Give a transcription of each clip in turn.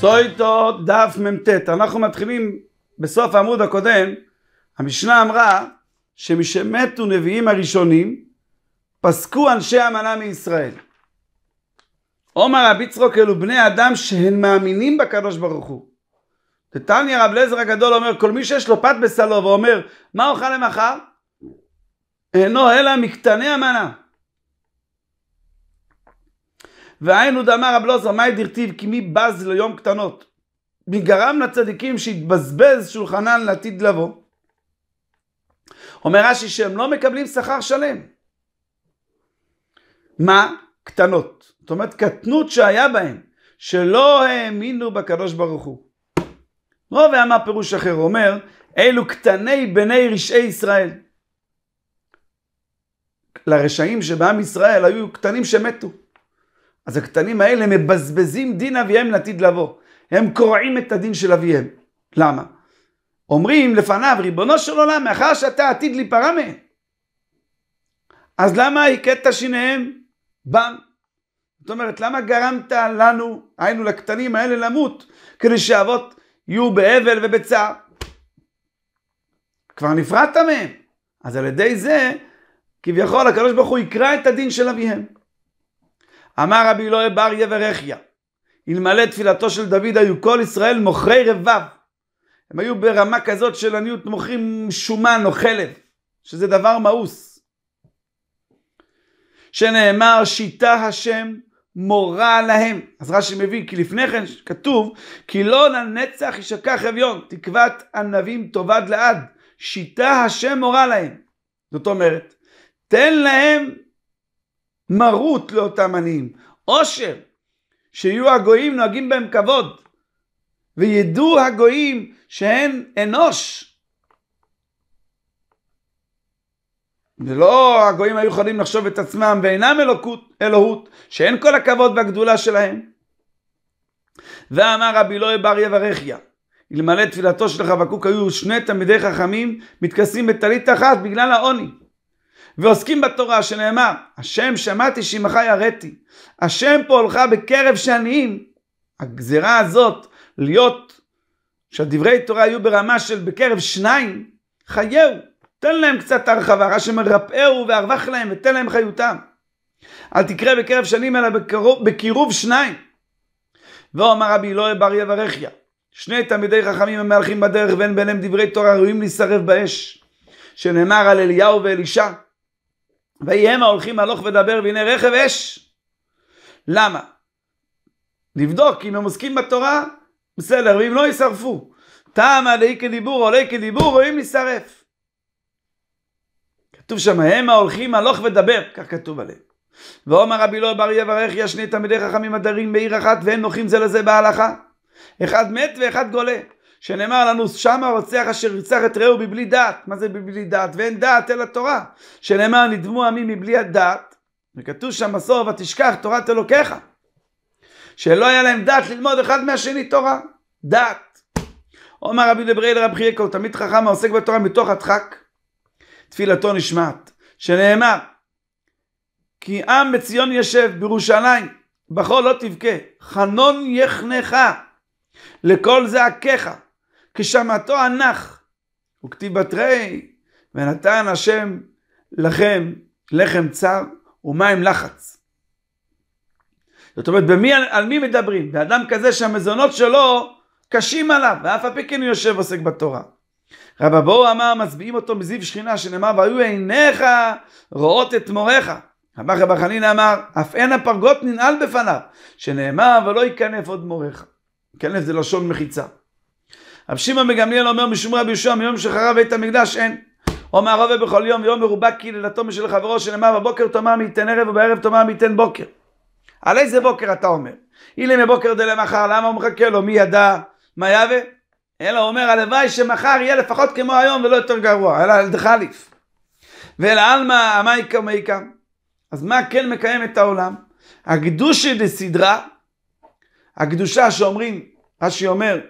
סויטו דף מ"ט. אנחנו מתחילים בסוף העמוד הקודם, המשנה אמרה שמשמתו נביאים הראשונים, פסקו אנשי אמנה מישראל. עומר רבי צחוק אלו בני אדם שהם מאמינים בקדוש ברוך הוא. נתניה רב אליעזר הגדול אומר, כל מי שיש לו פת בסלו ואומר, מה אוכל למחר? אינו אלא מקטני המנה. והיינו דאמר רב לוזר, מאי דרטיב כי מי בז ליום קטנות? מי גרם לצדיקים שהתבזבז שולחנן לעתיד לבוא? אומר רש"י שהם לא מקבלים שכר שלם. מה? קטנות. זאת אומרת, קטנות שהיה בהם, שלא האמינו בקדוש ברוך הוא. לא מה פירוש אחר אומר, אלו קטני בני רשעי ישראל. לרשעים שבעם ישראל היו קטנים שמתו. אז הקטנים האלה מבזבזים דין אביהם לעתיד לבוא. הם קורעים את הדין של אביהם. למה? אומרים לפניו, ריבונו של עולם, מאחר שאתה עתיד להיפרע מהם, אז למה הכית שיניהם? בם. זאת אומרת, למה גרמת לנו, היינו לקטנים האלה, למות, כדי שהאבות יהיו באבל ובצער? כבר נפרדת מהם. אז על ידי זה, כביכול, הקדוש ברוך הוא יקרא את הדין של אביהם. אמר רבי אלוהי בריה ורכיה, אלמלא תפילתו של דוד היו כל ישראל מוכרי רבב. הם היו ברמה כזאת של עניות מוכרים שומן או חלב, שזה דבר מאוס. שנאמר שיטה השם מורה להם. אז רש"י מביא כי לפני כן כתוב כי לא לנצח ישכח אביון תקוות ענבים תאבד לעד שיטה השם מורה להם. זאת אומרת תן להם מרות לאותם עניים, עושר, שיהיו הגויים נוהגים בהם כבוד, וידעו הגויים שהן אנוש. ולא הגויים היו יכולים לחשוב את עצמם ואינם אלוקות, אלוהות, שאין כל הכבוד והגדולה שלהם. ואמר רבי אלוהי בר יברכיה, אלמלא תפילתו של חבקוק היו שני תלמידי חכמים מתכסים בטלית אחת בגלל העוני. ועוסקים בתורה שנאמר, השם שמעתי שמך יראתי, השם פועלך בקרב שעניים. הגזרה הזאת להיות שהדברי תורה יהיו ברמה של בקרב שניים, חייהו, תן להם קצת הרחבה, רע מרפאהו וארווח להם ותן להם חיותם. אל תקרא בקרב שנים אלא בקרוב, בקירוב שניים. ואומר רבי אלוהי בר יברכיה, שני תלמידי חכמים המהלכים בדרך ואין ביניהם דברי תורה ראויים להישרף באש, שנאמר על אליהו ואלישע, ויהם ההולכים הלוך ודבר והנה רכב אש. למה? לבדוק אם הם עוסקים בתורה, בסדר, ואם לא יישרפו. תמה דהי כדיבור עולה כדיבור רואים להישרף. כתוב שם הם ההולכים הלוך ודבר, כך כתוב עליהם. ואומר רבי לא בר יברך יש שני תלמידי חכמים הדרים בעיר אחת ואין נוחים זה לזה בהלכה. אחד מת ואחד גולה. שנאמר לנו שם הרוצח אשר ירצח את רעהו בבלי דעת. מה זה בבלי דעת? ואין דעת אלא תורה. שנאמר נדמו עמים מבלי הדעת, וכתוב שם בסוף ותשכח תורת אלוקיך. שלא היה להם דעת ללמוד אחד מהשני תורה. דעת. אומר רבי לבריאל רב חייקו, תמיד חכם העוסק בתורה מתוך הדחק, תפילתו נשמעת, שנאמר, כי עם בציון ישב, בירושלים, בכל לא תבכה, חנון יחנך, לכל זעקיך, כשמעתו הנח, וכתיבת רי, ונתן השם לכם לחם צר ומים לחץ. זאת אומרת, במי, על מי מדברים? באדם כזה שהמזונות שלו קשים עליו, ואף על פי כן הוא יושב ועוסק בתורה. רבא בואו אמר, מצביעים אותו מזיו שכינה, שנאמר, והיו עיניך רואות את מוריך. אמר רבא חנין אמר, אף אין הפרגות ננעל בפניו, שנאמר, ולא ייכנף עוד מוריך. כנף זה לשון מחיצה. רב שמעון בגמליאל אומר משום רבי יהושע מיום שחרב בית המקדש אין. אומר הרובה בכל יום יום מרובע קהילתו משל חברו שנאמר בבוקר תאמר מי יתן ערב ובערב תאמר מי יתן בוקר. על איזה בוקר אתה אומר? הנה מבוקר דלמחר למה הוא מחכה לו מי ידע מה יהווה? אלא הוא אומר הלוואי שמחר יהיה לפחות כמו היום ולא יותר גרוע אלא על דחליף. ואלא עלמא המייקה מייקה אז מה כן מקיים את העולם? הקדושה דסדרה הקדושה שאומרים רש"י אומר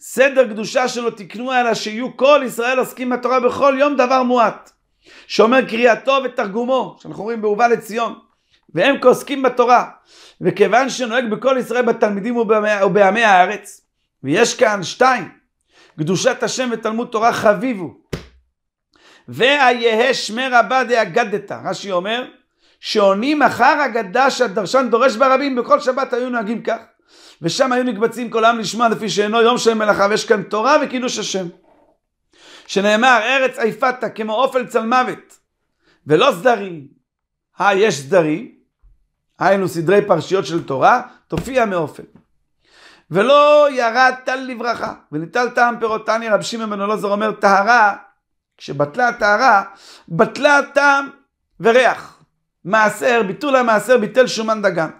סדר קדושה שלא תקנו, אלא שיהיו כל ישראל עוסקים בתורה בכל יום דבר מועט. שאומר קריאתו ותרגומו, שאנחנו רואים בהובא לציון, והם כעוסקים בתורה. וכיוון שנוהג בכל ישראל בתלמידים ובעמי הארץ, ויש כאן שתיים, קדושת השם ותלמוד תורה חביבו. ואיהה שמר רבה דאגדת, רש"י אומר, שעונים אחר אגדה שהדרשן דורש ברבים, בכל שבת היו נוהגים כך. ושם היו נקבצים כל העם לשמוע לפי שאינו יום של מלאכה, ויש כאן תורה וקידוש השם. שנאמר, ארץ עיפת כמו אופל צל מוות, ולא סדרים. אה, יש סדרים, היינו סדרי פרשיות של תורה, תופיע מאופל. ולא ירד טל לברכה, וניטל טעם פירותני, רב שמעון בן אלעזר אומר, טהרה, כשבטלה הטהרה, בטלה טעם וריח. מעשר, ביטול המעשר, ביטל שומן דגן.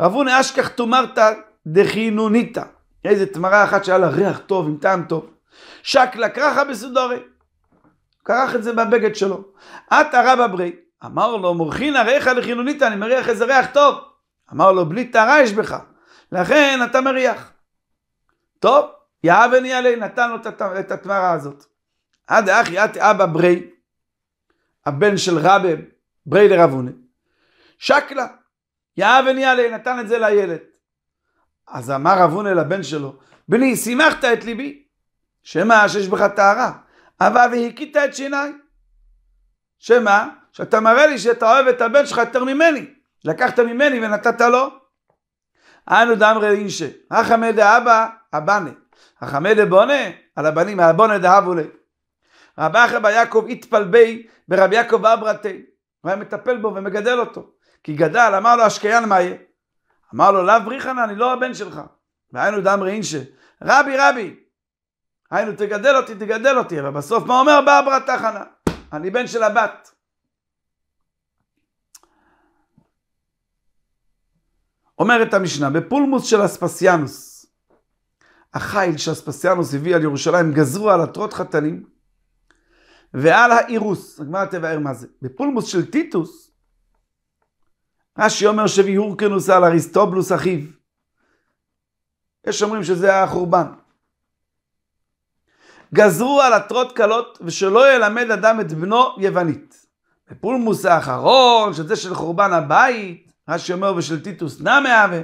רב הונא אשכח תומר טל, דחינוניתא. איזה תמרה אחת שהיה לה ריח טוב עם טעם טוב. שקלה קרחה בסודרי. קרח את זה בבגד שלו. עטא רבא ברי, אמר לו, מורכין הריך לחינוניתא, אני מריח איזה ריח טוב. אמר לו, בלי טהרה יש בך, לכן אתה מריח. טוב, יאה וניאלי, נתן לו את התמרה הזאת. עד אחי עת אבא ברי, הבן של רבי, ברי דרבונה, שקלה, יאה וניאלי, נתן את זה לילד. אז אמר רב הונא לבן שלו, בני, שימחת את ליבי, שמא שיש בך טהרה, אבל והכית את שיניי. שמא, שאתה מראה לי שאתה אוהב את הבן שלך יותר ממני. לקחת ממני ונתת לו. אנו דאמרי אינשה, החמא דאבא אבנה, החמא דבונה על הבנים, הבונה דאבו לי. רב אחר בר יעקב התפלבי ברב יעקב אברתי, הוא היה מטפל בו ומגדל אותו. כי גדל, אמר לו השקיין מה יהיה? אמר לו, לאו בריחנה, אני לא הבן שלך. והיינו דם ראינשה. רבי, רבי, היינו, תגדל אותי, תגדל אותי. אבל בסוף, מה אומר? באה ברת תחנה. אני בן של הבת. אומרת המשנה, בפולמוס של אספסיאנוס, החיל שאספסיאנוס הביא על ירושלים, גזרו על עטרות חתנים ועל האירוס. הגמרא תבהר מה זה. בפולמוס של טיטוס, רש"י אומר שביהורקנוס על אריסטובלוס אחיו. יש אומרים שזה היה החורבן. גזרו על עטרות קלות ושלא ילמד אדם את בנו יוונית. בפולמוס האחרון, שזה של חורבן הבית, רש"י אומר ושל טיטוס נע מהווה.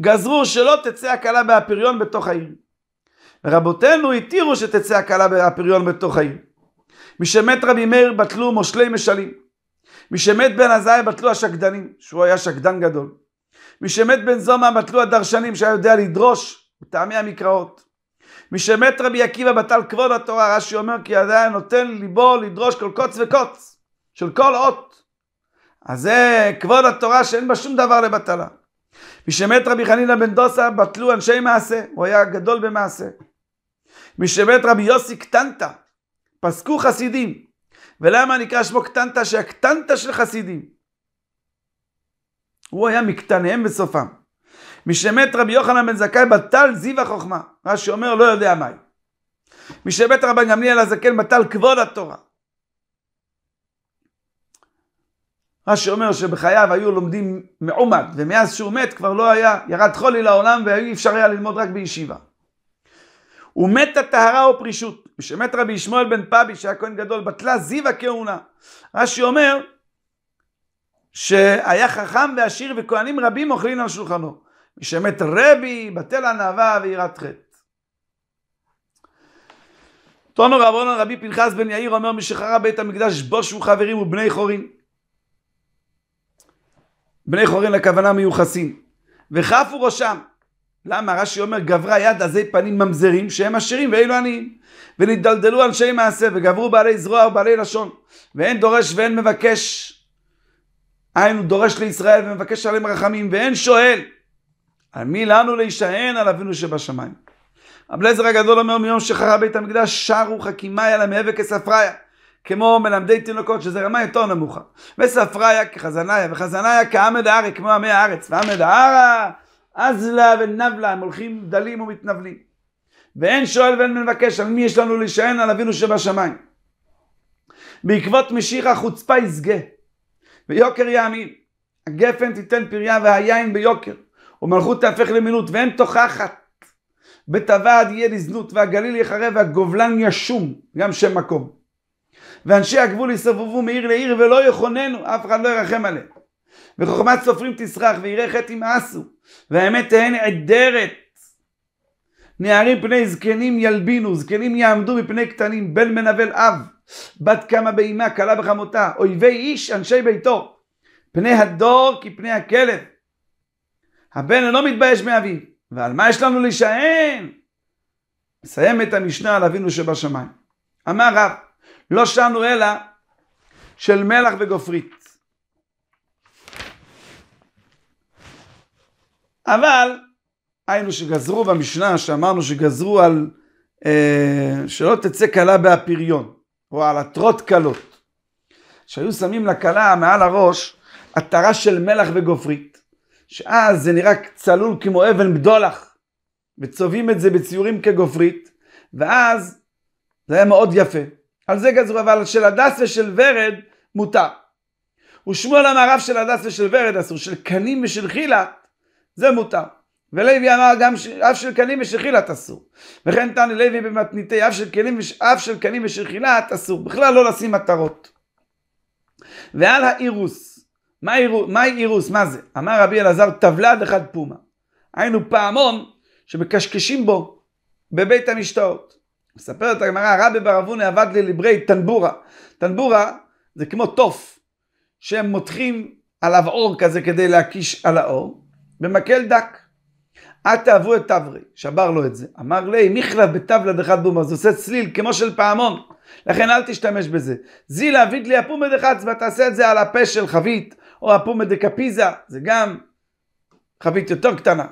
גזרו שלא תצא הקלה באפיריון בתוך העיר. ורבותינו התירו שתצא הקלה באפיריון בתוך העיר. משמת רבי מאיר בטלו מושלי משלים. מי שמת בן עזאי בטלו השקדנים, שהוא היה שקדן גדול. מי שמת בן זומא בטלו הדרשנים, שהיה יודע לדרוש מטעמי המקראות. מי שמת רבי עקיבא בטל כבוד התורה, רש"י אומר כי עדיין נותן ליבו לדרוש כל קוץ וקוץ, של כל אות. אז זה כבוד התורה שאין בה שום דבר לבטלה. מי שמת רבי חנינא בן דוסא בטלו אנשי מעשה, הוא היה גדול במעשה. מי שמת רבי יוסי קטנטה, פסקו חסידים, ולמה נקרא שמו קטנטה? שהקטנטה של חסידים. הוא היה מקטניהם בסופם. משמת רבי יוחנן בן זכאי בטל זיו החוכמה. רש"י אומר לא יודע מהי. משמת רבן גמליאל הזקן בטל כבוד התורה. רש"י אומר שבחייו היו לומדים מעומד, ומאז שהוא מת כבר לא היה, ירד חולי לעולם והיה אפשר היה ללמוד רק בישיבה. ומתה טהרה או פרישות. משמת רבי ישמעאל בן פבי שהיה כהן גדול בטלה זיו הכהונה. רש"י אומר שהיה חכם ועשיר וכהנים רבים אוכלים על שולחנו. משמת רבי בטל ענווה ויראת חטא. טונו רבונון רבי פנחס בן יאיר אומר משחרר בית המקדש בושו חברים ובני חורין. בני חורין לכוונה מיוחסים. וכפו ראשם למה? רש"י אומר, גברה יד עזי פנים ממזרים שהם עשירים ואילו עניים. ונדלדלו אנשי מעשה וגברו בעלי זרוע ובעלי לשון. ואין דורש ואין מבקש. היינו דורש לישראל ומבקש עליהם רחמים ואין שואל. על מי לנו להישען על אבינו שבשמיים. רב אליעזר הגדול אומר מיום שחרה בית המקדש שרו חכימיה למהווה כספריה. כמו מלמדי תינוקות, שזה רמה יותר נמוכה. וספריה כחזניה, וחזניה כעמד הארץ, כמו עמי הארץ, ועמד הארץ אזלה ונבלה, הם הולכים דלים ומתנבלים. ואין שואל ואין מבקש, על מי יש לנו להישען? על אבינו שבשמיים. בעקבות משיח החוצפה ישגה, ויוקר יאמין. הגפן תיתן פריה והיין ביוקר, ומלכות תהפך למינות, ואין תוכחת. בית הוועד יהיה לזנות, והגליל יחרב, והגובלן ישום, גם שם מקום. ואנשי הגבול יסובבו מעיר לעיר, ולא יחוננו, אף אחד לא ירחם עליהם. וחוכמת סופרים תסרח, ויראי חטא ימאסו, והאמת תהן עדרת. נערים פני זקנים ילבינו, זקנים יעמדו מפני קטנים, בן מנבל אב, בת קמה באימה, כלה בחמותה, אויבי איש, אנשי ביתו, פני הדור כפני הכלב. הבן אינו מתבייש מאביו, ועל מה יש לנו להישען? את המשנה על אבינו שבשמיים. אמר רב, לא שנו אלא של מלח וגופרית. אבל היינו שגזרו במשנה, שאמרנו שגזרו על אה, שלא תצא כלה באפיריון, או על עטרות כלות. שהיו שמים לכלה מעל הראש עטרה של מלח וגופרית, שאז זה נראה צלול כמו אבן בדולח, וצובעים את זה בציורים כגופרית, ואז זה היה מאוד יפה. על זה גזרו, אבל של הדס ושל ורד מותר. ושמואל אמר רב של הדס ושל ורד אסור, של קנים ושל חילה זה מותר. ולוי אמר גם ש... אף של קנים ושחילת אסור. וכן תענה לוי במתניתי אף של קנים ושחילת אסור. בכלל לא לשים מטרות. ועל האירוס, מה, איר... מה אירוס? מה זה? אמר רבי אלעזר טבלה דחד פומה. היינו פעמון שמקשקשים בו בבית המשתאות. מספרת הגמרא, רבי אבוני עבד ללברי טנבורה. טנבורה זה כמו תוף, שהם מותחים עליו אור כזה כדי להקיש על האור. במקל דק. עד תאהבו את תברי, שבר לו את זה. אמר לי, מיכלב בתבלה דחת בומה, זה עושה צליל כמו של פעמון, לכן אל תשתמש בזה. זיל אביד לי הפומד דחצבה, ותעשה את זה על הפה של חבית, או הפומד דקפיזה, זה גם חבית יותר קטנה.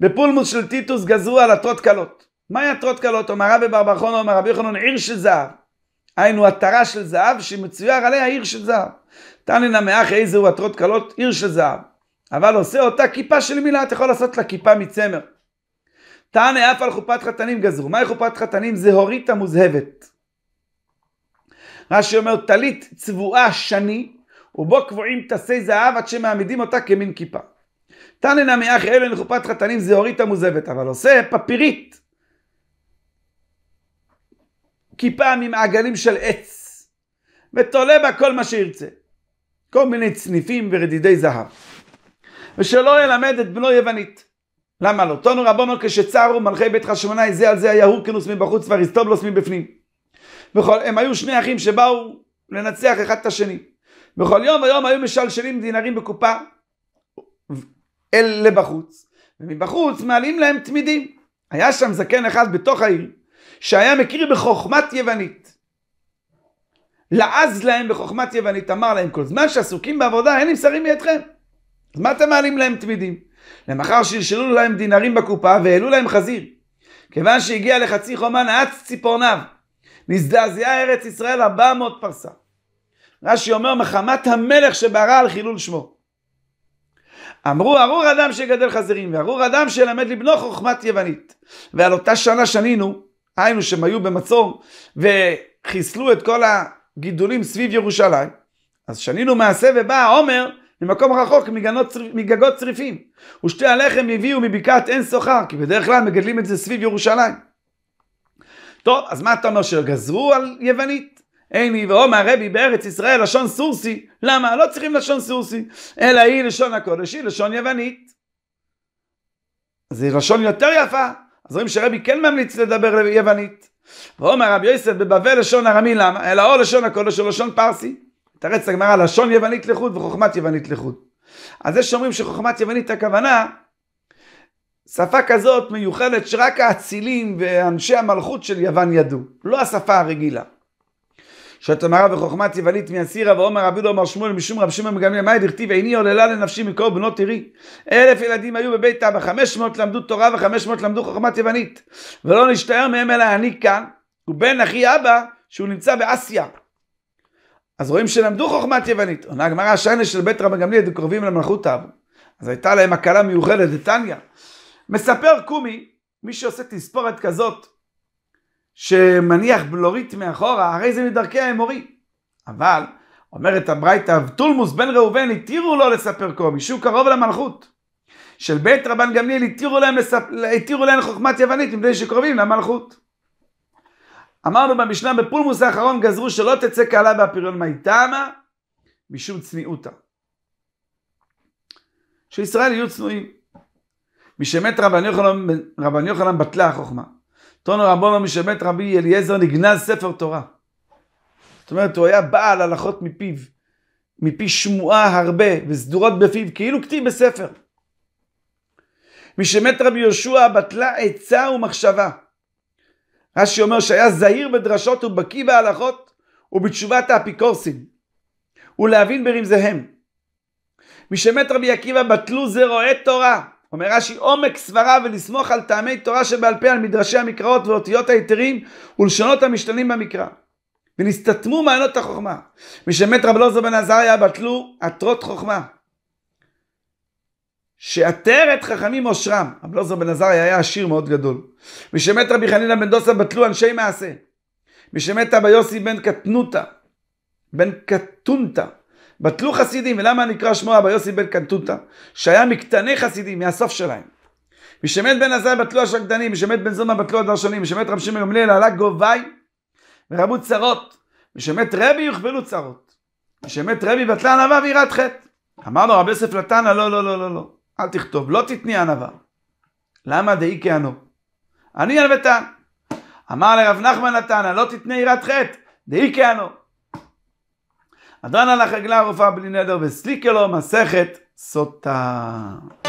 בפולמוס של טיטוס גזרו על עטרות קלות. מהי עטרות קלות? אומר רבי ברבחון, אומר רבי יוחנון, עיר של זהב. היינו עטרה של זהב שמצויר עליה עיר של זהב. תנינא מאח איזהו עטרות קלות, עיר של זהב. אבל עושה אותה כיפה של מילה, אתה יכול לעשות לה כיפה מצמר. תענה אף על חופת חתנים גזרו. מהי חופת חתנים? זה הורית המוזהבת. רש"י אומר, טלית צבועה שני, ובו קבועים טסי זהב עד שמעמידים אותה כמין כיפה. נמי אחי אלו לחופת חתנים זה הורית המוזהבת, אבל עושה פפירית. כיפה ממעגלים של עץ, ותולה בה כל מה שירצה. כל מיני צניפים ורדידי זהב. ושלא ילמד את בנו יוונית. למה לא? תונו רבונו כשצרו מלכי בית חשמונאי זה על זה היה הורקנוס מבחוץ ואריסטובלוס מבפנים. בכל, הם היו שני אחים שבאו לנצח אחד את השני. בכל יום ויום היו משלשלים דינרים בקופה אל לבחוץ, ומבחוץ מעלים להם תמידים. היה שם זקן אחד בתוך העיר, שהיה מכיר בחוכמת יוונית. לעז להם בחוכמת יוונית, אמר להם, כל זמן שעסוקים בעבודה, אין נמסרים מידכם. אז מה אתם מעלים להם תמידים? למחר שלשלו להם דינרים בקופה והעלו להם חזיר. כיוון שהגיע לחצי חומה נעץ ציפורניו. נזדעזעה ארץ ישראל ארבע מאות פרסה. רש"י אומר מחמת המלך שברא על חילול שמו. אמרו ארור אדם שגדל חזירים וארור אדם שלמד לבנו חוכמת יוונית. ועל אותה שנה שנינו, היינו שהם היו במצור וחיסלו את כל הגידולים סביב ירושלים. אז שנינו מעשה ובא העומר ממקום רחוק, מגנות, מגגות צריפים. ושתי הלחם הביאו מבקעת אין סוחר, כי בדרך כלל מגדלים את זה סביב ירושלים. טוב, אז מה אתה אומר שגזרו על יוונית? אין יבואו רבי בארץ ישראל לשון סורסי. למה? לא צריכים לשון סורסי, אלא היא לשון הקודש, היא לשון יוונית. זה לשון יותר יפה. אז רואים שרבי כן ממליץ לדבר יוונית. ואומר רבי יוסף בבבל לשון ארמי למה? אלא או לשון הקודש או לשון פרסי. תרץ הגמרא לשון יוונית לחוד וחוכמת יוונית לחוד. אז זה שאומרים שחוכמת יוונית הכוונה, שפה כזאת מיוחדת שרק האצילים ואנשי המלכות של יוון ידעו, לא השפה הרגילה. שואלת המראה וחוכמת יוונית מאסירה ועומר אבי לא אמר שמואל משום רב שמעון מגמליאל מה דכתיב עיני עוללה לנפשי מקור בנות עירי אלף ילדים היו בבית אבא חמש מאות למדו תורה וחמש מאות למדו חוכמת יוונית ולא נשתער מהם אלא אני כאן ובן אחי אבא שהוא נמצא באסיה אז רואים שלמדו חוכמת יוונית. עונה הגמרא השיינה של בית רבן גמליאל קרובים למלכות אב. אז הייתה להם הקלה מיוחדת, דתניא. מספר קומי, מי שעושה תספורת כזאת, שמניח בלורית מאחורה, הרי זה מדרכי האמורי. אבל, אומרת הברייתא, אבטולמוס בן ראובן, התירו לו לספר קומי, שהוא קרוב למלכות. של בית רבן גמליאל התירו להם, לספ... להם חוכמת יוונית, מפני שקרובים למלכות. אמרנו במשנה בפולמוס האחרון גזרו שלא תצא קהלה באפיריון מאיתמה משום צניעותה. שישראל יהיו צנועים. משמת רבן יוחנן, רבן יוחנן בטלה החוכמה. טונו רבונו משמת רבי אליעזר נגנז ספר תורה. זאת אומרת, הוא היה בעל הלכות מפיו, מפי שמועה הרבה וסדורות בפיו, כאילו כתיב בספר. משמת רבי יהושע בטלה עצה ומחשבה. רש"י אומר שהיה זהיר בדרשות ובקי בהלכות ובתשובת האפיקורסים, ולהבין ברמזיהם. משמת רבי עקיבא בטלו זה זרועי תורה, אומר רש"י עומק סברה ולסמוך על טעמי תורה שבעל פה על מדרשי המקראות ואותיות היתרים ולשונות המשתנים במקרא. ונסתתמו מעיינות החוכמה. משמת רב לוזו בן עזריה בטלו עטרות חוכמה. שעטרת חכמים עושרם. רב אלעזר בן עזרי היה עשיר מאוד גדול. משמת רבי חנינא בן דוסא בטלו אנשי מעשה. משמת אבא יוסי בן קטנותא, בן קטונתא. בטלו חסידים, ולמה נקרא שמו אבא יוסי בן קטנותא? שהיה מקטני חסידים, מהסוף שלהם. משמת בן עזאי בטלו השקדנים, משמת בן זומא בטלו הדרשנים, משמת רב שמעון גמליאל עלה גובי ורבו צרות. משמת רבי יוכבלו צרות. משמת רבי בטלה ענווה ויראת חטא. אמר לו רבי יוסף לטנא לא, לא, לא, לא, לא. אל תכתוב, לא תתני ענווה. למה דאי כענו? אני ותן. אמר לרב נחמן נתנה, לא תתנה יראת חטא, דאי כענו. אדרנה לך עגלה ערופה בלי נדר וסליקה לו מסכת סוטה.